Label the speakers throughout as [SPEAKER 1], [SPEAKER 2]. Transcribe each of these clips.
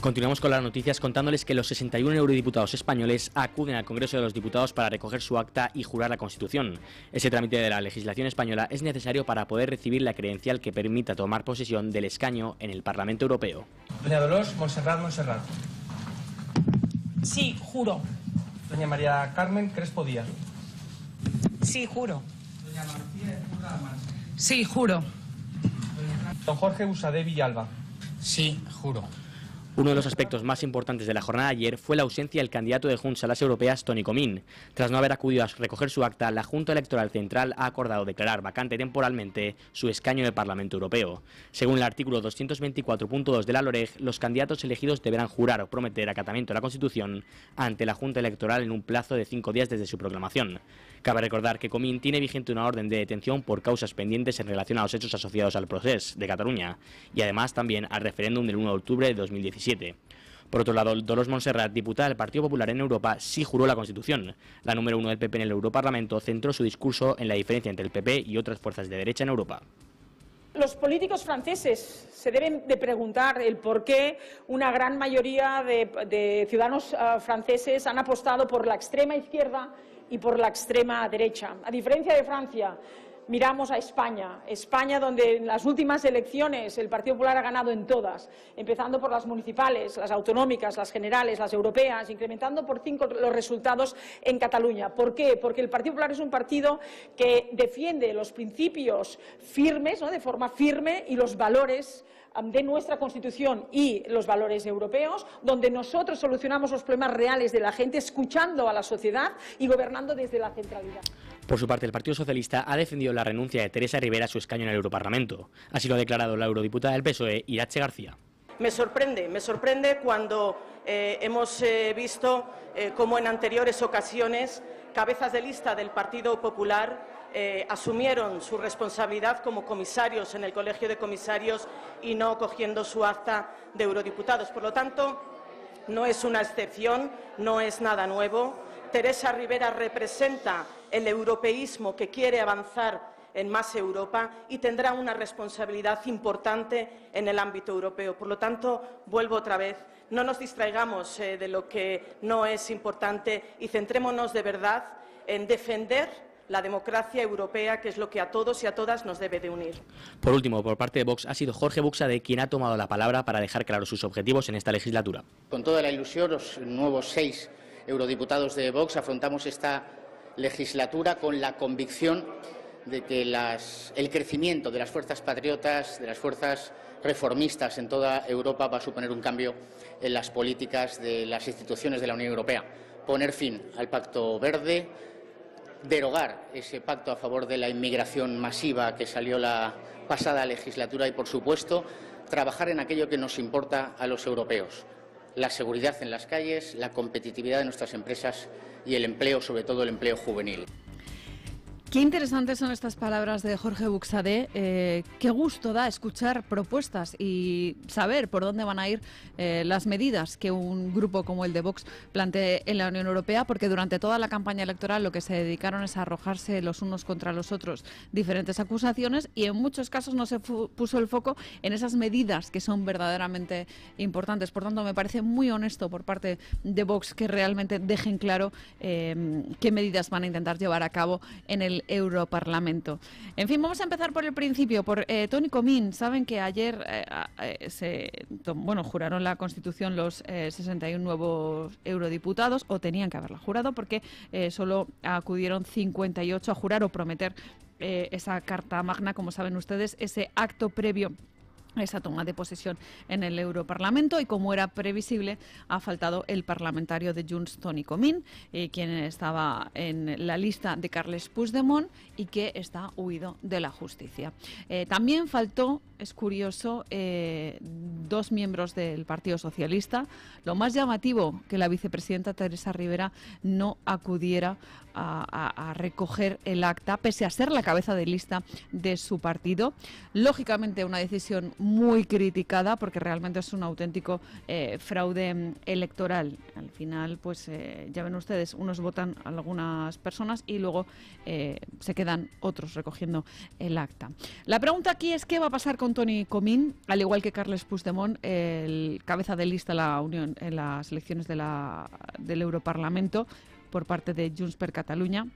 [SPEAKER 1] Continuamos con las noticias contándoles que los 61 eurodiputados españoles acuden al Congreso de los Diputados para recoger su acta y jurar la Constitución. Ese trámite de la legislación española es necesario para poder recibir la credencial que permita tomar posesión del escaño en el Parlamento Europeo. Doña Dolores Monserrat Monserrat. Sí, juro. Doña María Carmen Crespo Díaz. Sí, juro. Doña Sí, juro. Don Jorge Usade Villalba. Sí, juro. Uno de los aspectos más importantes de la jornada de ayer fue la ausencia del candidato de Junts a las europeas, Tony Comín. Tras no haber acudido a recoger su acta, la Junta Electoral Central ha acordado declarar vacante temporalmente su escaño en el Parlamento Europeo. Según el artículo 224.2 de la LOREG, los candidatos elegidos deberán jurar o prometer acatamiento a la Constitución ante la Junta Electoral en un plazo de cinco días desde su proclamación. Cabe recordar que Comín tiene vigente una orden de detención por causas pendientes en relación a los hechos asociados al proceso de Cataluña y además también al referéndum del 1 de octubre de 2017 por otro lado, Dolores Montserrat, diputada del Partido Popular en Europa, sí juró la Constitución. La número uno del PP en el Europarlamento centró su discurso en la diferencia entre el PP y otras fuerzas de derecha en Europa.
[SPEAKER 2] Los políticos franceses se deben de preguntar el por qué una gran mayoría de, ciudadanos ah, franceses han apostado por la extrema izquierda y por la extrema derecha. A diferencia de Francia, miramos a España, España donde en las últimas elecciones el Partido Popular ha ganado en todas, empezando por las municipales, las autonómicas, las generales, las europeas, incrementando por cinco los resultados en Cataluña. ¿Por qué? Porque el Partido Popular es un partido que defiende los principios firmes, de forma firme, y los valores um, de nuestra Constitución y los valores europeos, donde nosotros solucionamos los problemas reales de la gente, escuchando a la sociedad y gobernando desde la centralidad.
[SPEAKER 1] Por su parte, el Partido Socialista ha defendido la renuncia de Teresa Rivera a su escaño en el Europarlamento. Así lo ha declarado la eurodiputada del PSOE, Irache García. Me sorprende, me sorprende cuando eh, hemos eh, visto eh, cómo en anteriores ocasiones cabezas de lista del Partido Popular asumieron su responsabilidad como comisarios en el Colegio de Comisarios y no cogiendo su acta de eurodiputados. Por lo tanto, no es una excepción, no es nada nuevo. Teresa Rivera representa el europeísmo que quiere avanzar en más Europa y tendrá una responsabilidad importante en el ámbito europeo. Por lo tanto, vuelvo otra vez, no nos distraigamos eh, de lo que no es importante y centrémonos de verdad en defender la democracia europea, que es lo que a todos y a todas nos debe de unir. Por último, por parte de Vox, ha sido Jorge Buxa de quien ha tomado la palabra para dejar claros sus objetivos en esta legislatura. Con toda la ilusión, los nuevos seis eurodiputados de Vox afrontamos esta legislatura con la convicción de que el crecimiento de las fuerzas patriotas, de las fuerzas reformistas en toda Europa va a suponer un cambio en las políticas de las instituciones de la Unión Europea. Poner fin al Pacto Verde, derogar ese pacto a favor de la inmigración masiva que salió la pasada legislatura y, por supuesto, trabajar en aquello que nos importa a los europeos, la seguridad en las calles, la competitividad de nuestras empresas y el empleo, sobre todo el empleo juvenil.
[SPEAKER 2] Qué interesantes son estas palabras de Jorge Buxadé. Eh, qué gusto da escuchar propuestas y saber por dónde van a ir eh, las medidas que un grupo como el de Vox plantea en la Unión Europea, porque durante toda la campaña electoral lo que se dedicaron es a arrojarse los unos contra los otros diferentes acusaciones y en muchos casos no se puso el foco en esas medidas que son verdaderamente importantes. Por tanto, me parece muy honesto por parte de Vox que realmente dejen claro eh, qué medidas van a intentar llevar a cabo en el Europarlamento. En fin, vamos a empezar por el principio, por eh, Tony Comín. Saben que ayer eh, eh, bueno, juraron la Constitución los 61 nuevos eurodiputados, o tenían que haberla jurado, porque solo acudieron 58 a jurar o prometer esa Carta Magna, como saben ustedes, ese acto previo esa toma de posesión en el Europarlamento y como era previsible ha faltado el parlamentario de Junts, Tony Comín, eh, quien estaba en la lista de Carles Puigdemont y que está huido de la justicia. Eh, también faltó, es curioso, eh, dos miembros del Partido Socialista. Lo más llamativo que la vicepresidenta Teresa Rivera no acudiera a recoger el acta, pese a ser la cabeza de lista de su partido. Lógicamente una decisión muy criticada porque realmente es un auténtico eh, fraude mm, electoral. Al final, pues eh, ya ven ustedes, unos votan algunas personas y luego eh, se quedan otros recogiendo el acta. La pregunta aquí es qué va a pasar con Tony Comín, al igual que Carles Puigdemont, el cabeza de lista la Unión, en las elecciones de la, del Europarlamento por parte de Junts per Cataluña.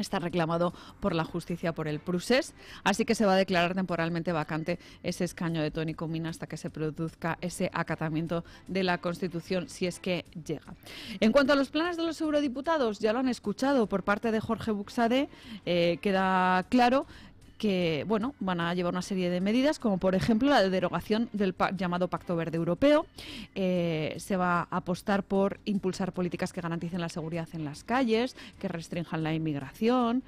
[SPEAKER 2] Está reclamado por la justicia por el Prusés, así que se va a declarar temporalmente vacante ese escaño de Tony Comín hasta que se produzca ese acatamiento de la Constitución, si es que llega. En cuanto a los planes de los eurodiputados, ya lo han escuchado por parte de Jorge Buxade, eh, queda claro que bueno, van a llevar una serie de medidas, como por ejemplo la derogación del llamado Pacto Verde Europeo. Eh, se va a apostar por impulsar políticas que garanticen la seguridad en las calles, que restrinjan la inmigración,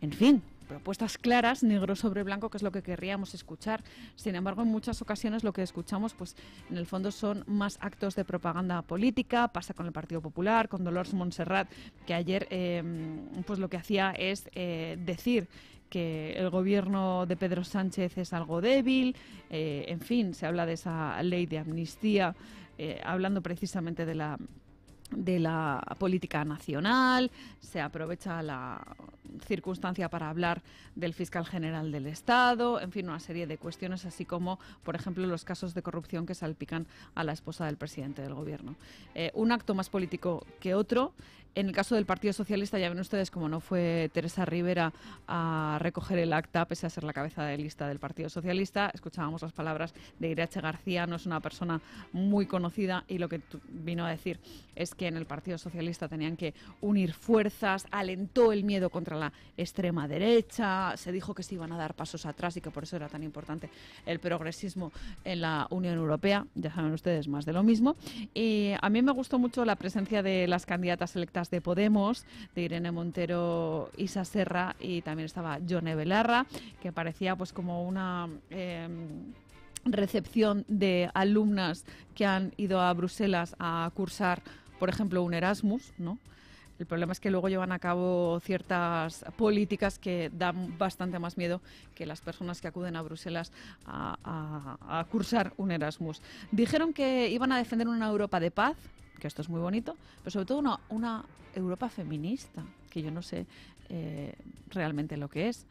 [SPEAKER 2] en fin. Propuestas claras, negro sobre blanco, que es lo que querríamos escuchar. Sin embargo, en muchas ocasiones lo que escuchamos, pues en el fondo son más actos de propaganda política. Pasa con el Partido Popular, con Dolores Montserrat, que ayer, em, pues lo que hacía es eh, decir que el gobierno de Pedro Sánchez es algo débil, eh, en fin, se habla de esa ley de amnistía, eh, hablando precisamente de la de la política nacional, se aprovecha la circunstancia para hablar del fiscal general del Estado, en fin, una serie de cuestiones, así como, por ejemplo, los casos de corrupción que salpican a la esposa del presidente del gobierno. Eh, un acto más político que otro. En el caso del Partido Socialista, ya ven ustedes como no fue Teresa Rivera a recoger el acta, pese a ser la cabeza de lista del Partido Socialista. Escuchábamos las palabras de Irache García, no es una persona muy conocida y lo que vino a decir es que en el Partido Socialista tenían que unir fuerzas, alentó el miedo contra la extrema derecha, se dijo que se iban a dar pasos atrás y que por eso era tan importante el progresismo en la Unión Europea, ya saben ustedes más de lo mismo. Y a mí me gustó mucho la presencia de las candidatas electas de Podemos, de Irene Montero, Isa Serra y también estaba Yone Belarra, que parecía pues como una... Em, recepción de alumnas que han ido a Bruselas a cursar por ejemplo, un Erasmus, ¿no? El problema es que luego llevan a cabo ciertas políticas que dan bastante más miedo que las personas que acuden a Bruselas a, cursar un Erasmus. Dijeron que iban a defender una Europa de paz, que esto es muy bonito, pero sobre todo una, Europa feminista, que yo no sé eh, realmente lo que es.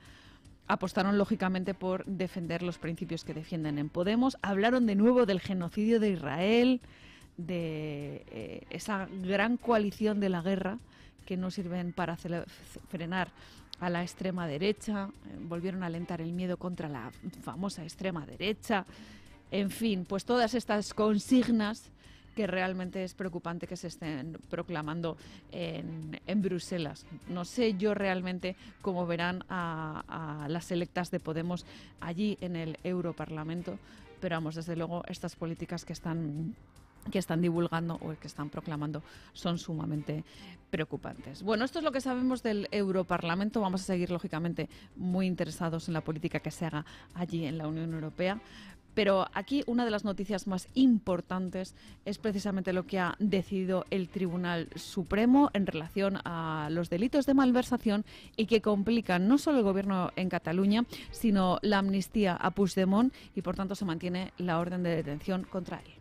[SPEAKER 2] Apostaron lógicamente por defender los principios que defienden en Podemos, hablaron de nuevo del genocidio de Israel de eh, esa gran coalición de la guerra que no sirven para frenar a la extrema derecha, eh, volvieron a alentar el miedo contra la famosa extrema derecha, en fin, pues todas estas consignas que realmente es preocupante que se estén proclamando en, Bruselas. No sé yo realmente cómo verán a las electas de Podemos allí en el Europarlamento, pero vamos, desde luego, estas políticas que están que están divulgando o que están proclamando son sumamente preocupantes. Bueno, esto es lo que sabemos del Europarlamento. Vamos a seguir, lógicamente, muy interesados en la política que se haga allí en la Unión Europea. Pero aquí una de las noticias más importantes es precisamente lo que ha decidido el Tribunal Supremo en relación a los delitos de malversación y que complican no solo el gobierno en Cataluña, sino la amnistía a Puigdemont y por tanto se mantiene la orden de detención contra él.